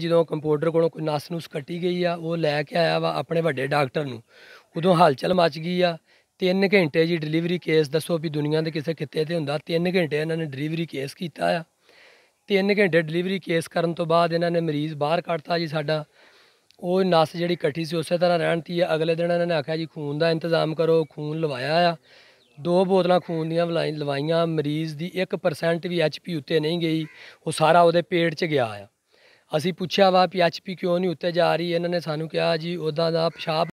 ਜਦੋਂ ਕੰਪਿਊਟਰ ਕੋਲੋਂ ਕੋਈ ਨਸ ਨੂੰ ਕੱਟੀ ਗਈ ਆ ਉਹ ਲੈ ਕੇ ਆਇਆ ਵਾ ਆਪਣੇ ਵੱਡੇ ਡਾਕਟਰ ਨੂੰ ਉਦੋਂ ਹਲਚਲ ਮਚ ਗਈ ਆ 3 ਘੰਟੇ ਜੀ ਡਿਲੀਵਰੀ ਕੇਸ ਦੱਸੋ ਵੀ ਦੁਨੀਆ ਦੇ ਕਿਸੇ ਕਿਤੇ ਤੇ ਹੁੰਦਾ 3 ਘੰਟੇ ਇਹਨਾਂ ਨੇ ਡਿਲੀਵਰੀ ਕੇਸ ਕੀਤਾ ਆ 3 ਘੰਟੇ ਡਿਲੀਵਰੀ ਕੇਸ ਕਰਨ ਤੋਂ ਬਾਅਦ ਇਹਨਾਂ ਨੇ ਮਰੀਜ਼ ਬਾਹਰ ਕੱਢਤਾ ਜੀ ਸਾਡਾ ਉਹ ਨਸ ਜਿਹੜੀ ਕੱਟੀ ਸੀ ਉਸੇ ਤਰ੍ਹਾਂ ਰਹਿਣਤੀ ਆ ਅਗਲੇ ਦਿਨ ਇਹਨਾਂ ਨੇ ਆਖਿਆ ਜੀ ਖੂਨ ਦਾ ਇੰਤਜ਼ਾਮ ਕਰੋ ਖੂਨ ਲਵਾਇਆ ਆ ਦੋ ਬੋਤਲਾਂ ਖੂਨ ਦੀਆਂ ਲਵਾਈਆਂ ਮਰੀਜ਼ ਦੀ 1% ਵੀ ਐਚਪੀ ਉੱਤੇ ਨਹੀਂ ਗਈ ਉਹ ਸਾਰਾ ਉਹਦੇ ਪੇਟ 'ਚ ਗਿਆ ਆ ਅਸੀਂ ਪੁੱਛਿਆ ਵਾ ਪੀ ਐਚ ਪੀ ਕਿਉਂ ਨਹੀਂ ਉੱਤੇ ਜਾ ਰਹੀ ਇਹਨਾਂ ਨੇ ਸਾਨੂੰ ਕਿਹਾ ਜੀ ਉੱਦਾਂ ਦਾ ਪਿਸ਼ਾਬ